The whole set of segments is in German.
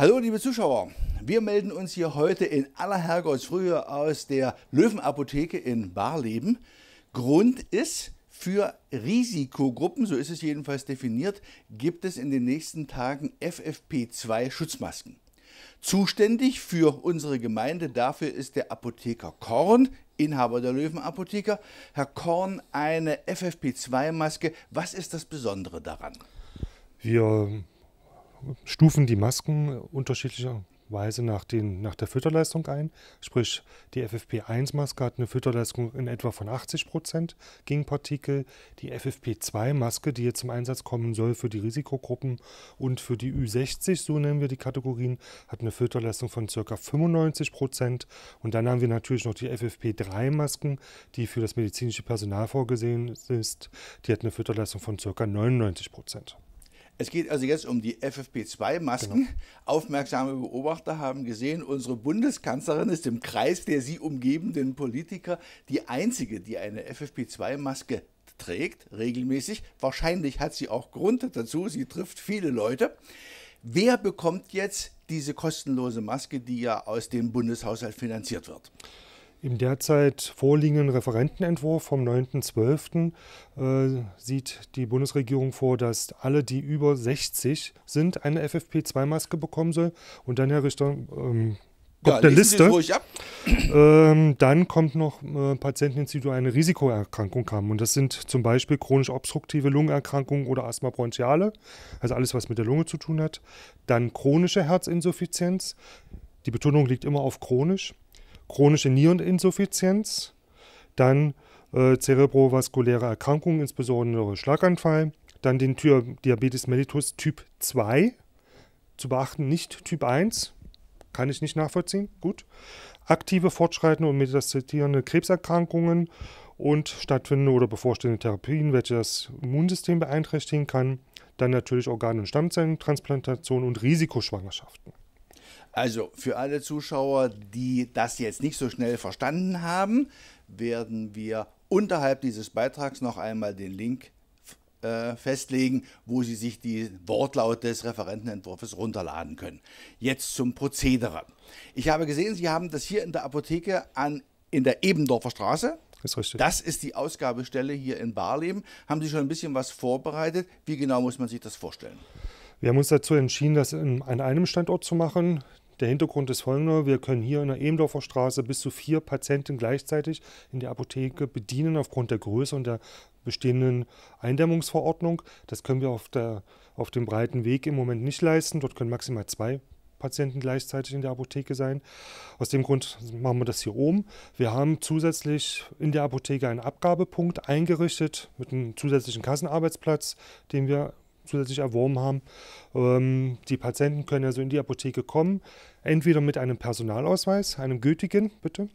Hallo liebe Zuschauer, wir melden uns hier heute in aller Herrgottsfrühe aus der Löwenapotheke in Barleben. Grund ist, für Risikogruppen, so ist es jedenfalls definiert, gibt es in den nächsten Tagen FFP2-Schutzmasken. Zuständig für unsere Gemeinde dafür ist der Apotheker Korn, Inhaber der Löwenapotheker. Herr Korn, eine FFP2-Maske, was ist das Besondere daran? Wir stufen die Masken unterschiedlicherweise nach, den, nach der Fütterleistung ein. Sprich, die FFP1-Maske hat eine Fütterleistung in etwa von 80% Prozent gegen Partikel. Die FFP2-Maske, die jetzt zum Einsatz kommen soll für die Risikogruppen und für die Ü60, so nennen wir die Kategorien, hat eine Fütterleistung von ca. 95%. Prozent. Und dann haben wir natürlich noch die FFP3-Masken, die für das medizinische Personal vorgesehen ist. Die hat eine Fütterleistung von ca. 99%. Prozent. Es geht also jetzt um die FFP2-Masken. Genau. Aufmerksame Beobachter haben gesehen, unsere Bundeskanzlerin ist im Kreis der sie umgebenden Politiker die einzige, die eine FFP2-Maske trägt, regelmäßig. Wahrscheinlich hat sie auch Grund dazu, sie trifft viele Leute. Wer bekommt jetzt diese kostenlose Maske, die ja aus dem Bundeshaushalt finanziert wird? Im derzeit vorliegenden Referentenentwurf vom 9.12. Äh, sieht die Bundesregierung vor, dass alle, die über 60 sind, eine FFP2-Maske bekommen sollen. Und dann, Herr Richter, ähm, kommt ja, eine Liste. Ähm, dann kommt noch äh, Patienten hinzu, die eine Risikoerkrankung haben. Und das sind zum Beispiel chronisch obstruktive Lungenerkrankungen oder Asthma bronchiale, also alles, was mit der Lunge zu tun hat. Dann chronische Herzinsuffizienz. Die Betonung liegt immer auf chronisch chronische Niereninsuffizienz, dann äh, zerebrovaskuläre Erkrankungen, insbesondere Schlaganfall, dann den Diabetes mellitus Typ 2, zu beachten, nicht Typ 1, kann ich nicht nachvollziehen, gut, aktive, fortschreitende und metastierende Krebserkrankungen und stattfindende oder bevorstehende Therapien, welche das Immunsystem beeinträchtigen kann, dann natürlich Organ- und Stammzellentransplantation und Risikoschwangerschaften. Also für alle Zuschauer, die das jetzt nicht so schnell verstanden haben, werden wir unterhalb dieses Beitrags noch einmal den Link äh, festlegen, wo Sie sich die Wortlaut des Referentenentwurfs runterladen können. Jetzt zum Prozedere. Ich habe gesehen, Sie haben das hier in der Apotheke an, in der Ebendorfer Straße. Das ist, richtig. das ist die Ausgabestelle hier in Barleben. Haben Sie schon ein bisschen was vorbereitet? Wie genau muss man sich das vorstellen? Wir haben uns dazu entschieden, das in, an einem Standort zu machen. Der Hintergrund ist folgender. Wir können hier in der Ehmdorfer Straße bis zu vier Patienten gleichzeitig in der Apotheke bedienen aufgrund der Größe und der bestehenden Eindämmungsverordnung. Das können wir auf, der, auf dem breiten Weg im Moment nicht leisten. Dort können maximal zwei Patienten gleichzeitig in der Apotheke sein. Aus dem Grund machen wir das hier oben. Wir haben zusätzlich in der Apotheke einen Abgabepunkt eingerichtet mit einem zusätzlichen Kassenarbeitsplatz, den wir zusätzlich erworben haben. Ähm, die Patienten können also in die Apotheke kommen, entweder mit einem Personalausweis, einem gültigen, bitte,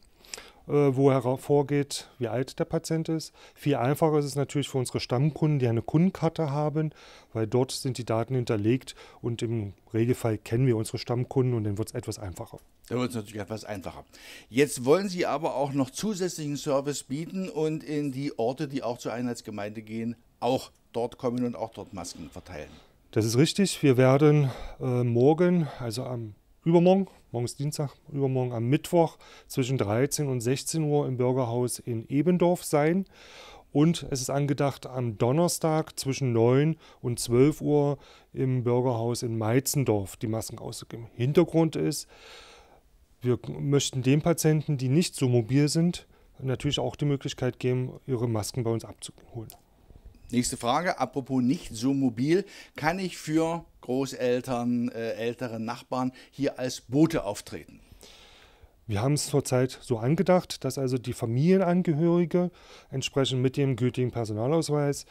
äh, wo hervorgeht, wie alt der Patient ist. Viel einfacher ist es natürlich für unsere Stammkunden, die eine Kundenkarte haben, weil dort sind die Daten hinterlegt und im Regelfall kennen wir unsere Stammkunden und dann wird es etwas einfacher. Dann wird es natürlich etwas einfacher. Jetzt wollen Sie aber auch noch zusätzlichen Service bieten und in die Orte, die auch zur Einheitsgemeinde gehen, auch dort kommen und auch dort Masken verteilen. Das ist richtig. Wir werden äh, morgen, also am übermorgen, morgen ist Dienstag, übermorgen am Mittwoch zwischen 13 und 16 Uhr im Bürgerhaus in Ebendorf sein. Und es ist angedacht, am Donnerstag zwischen 9 und 12 Uhr im Bürgerhaus in Meizendorf die Masken auszugeben. Hintergrund ist, wir möchten den Patienten, die nicht so mobil sind, natürlich auch die Möglichkeit geben, ihre Masken bei uns abzuholen. Nächste Frage, apropos nicht so mobil, kann ich für Großeltern, äh, ältere Nachbarn hier als Bote auftreten? Wir haben es zurzeit so angedacht, dass also die Familienangehörige entsprechend mit dem gültigen Personalausweis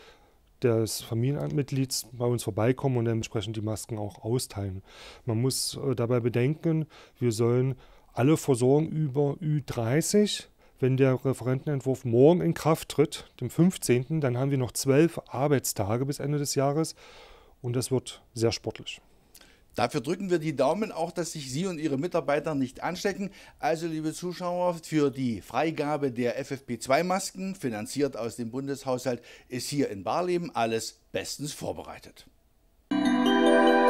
des Familienmitglieds bei uns vorbeikommen und entsprechend die Masken auch austeilen. Man muss äh, dabei bedenken, wir sollen alle versorgen über Ü30 wenn der Referentenentwurf morgen in Kraft tritt, dem 15., dann haben wir noch zwölf Arbeitstage bis Ende des Jahres und das wird sehr sportlich. Dafür drücken wir die Daumen auch, dass sich Sie und Ihre Mitarbeiter nicht anstecken. Also, liebe Zuschauer, für die Freigabe der FFP2-Masken, finanziert aus dem Bundeshaushalt, ist hier in Barleben alles bestens vorbereitet. Musik